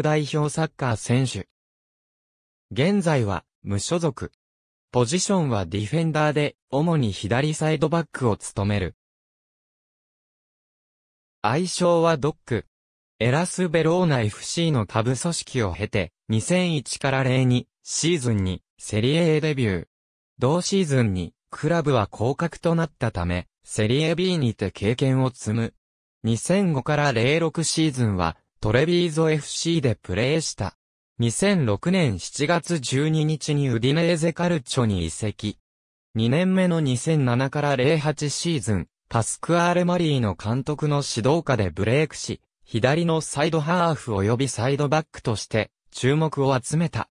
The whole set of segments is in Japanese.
代表サッカー選手。現在は無所属。ポジションはディフェンダーで、主に左サイドバックを務める。愛称はドック。エラス・ベローナ FC の下部組織を経て、2001から02シーズンにセリエ A デビュー。同シーズンにクラブは降格となったため、セリエ B にて経験を積む。2005から06シーズンはトレビーゾ FC でプレーした。2006年7月12日にウディネーゼカルチョに移籍。2年目の2007から08シーズン、パスクアーレマリーの監督の指導下でブレイクし、左のサイドハーフ及びサイドバックとして注目を集めた。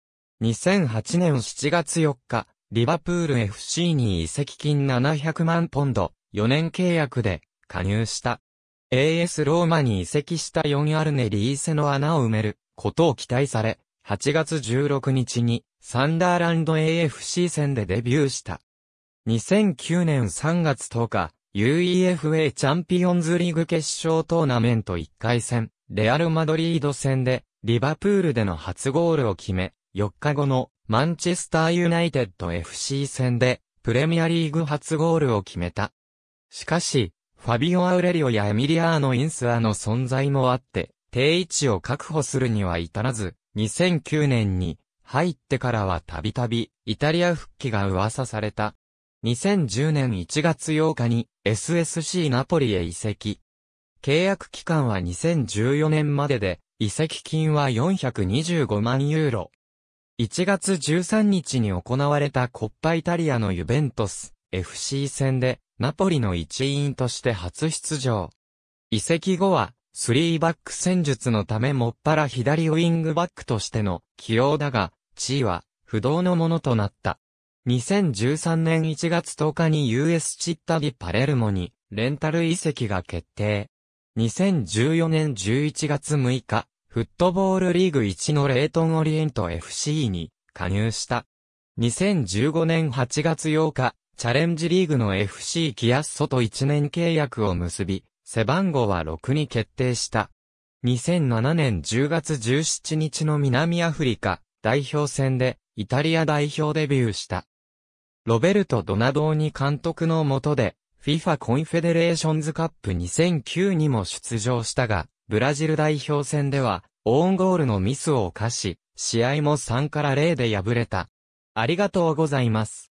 2008年7月4日、リバプール FC に移籍金700万ポンド、4年契約で加入した。AS ローマに移籍した4アルネリーセの穴を埋めることを期待され、8月16日にサンダーランド AFC 戦でデビューした。2009年3月10日、UEFA チャンピオンズリーグ決勝トーナメント1回戦、レアル・マドリード戦で、リバプールでの初ゴールを決め、4日後のマンチェスター・ユナイテッド FC 戦で、プレミアリーグ初ゴールを決めた。しかし、ファビオ・アウレリオやエミリアーノ・インスアの存在もあって、定位置を確保するには至らず、2009年に入ってからはたびたびイタリア復帰が噂された。2010年1月8日に SSC ナポリへ移籍。契約期間は2014年までで、移籍金は425万ユーロ。1月13日に行われたコッパイタリアのユベントス FC 戦でナポリの一員として初出場。移籍後は、スリーバック戦術のためもっぱら左ウィングバックとしての起用だが、地位は不動のものとなった。2013年1月10日に US チッタディパレルモにレンタル移籍が決定。2014年11月6日、フットボールリーグ1のレイトンオリエント FC に加入した。2015年8月8日、チャレンジリーグの FC キアッソと1年契約を結び、背番号は6に決定した。2007年10月17日の南アフリカ代表戦でイタリア代表デビューした。ロベルト・ドナドーニ監督の下で FIFA コンフェデレーションズカップ2009にも出場したが、ブラジル代表戦ではオーンゴールのミスを犯し、試合も3から0で敗れた。ありがとうございます。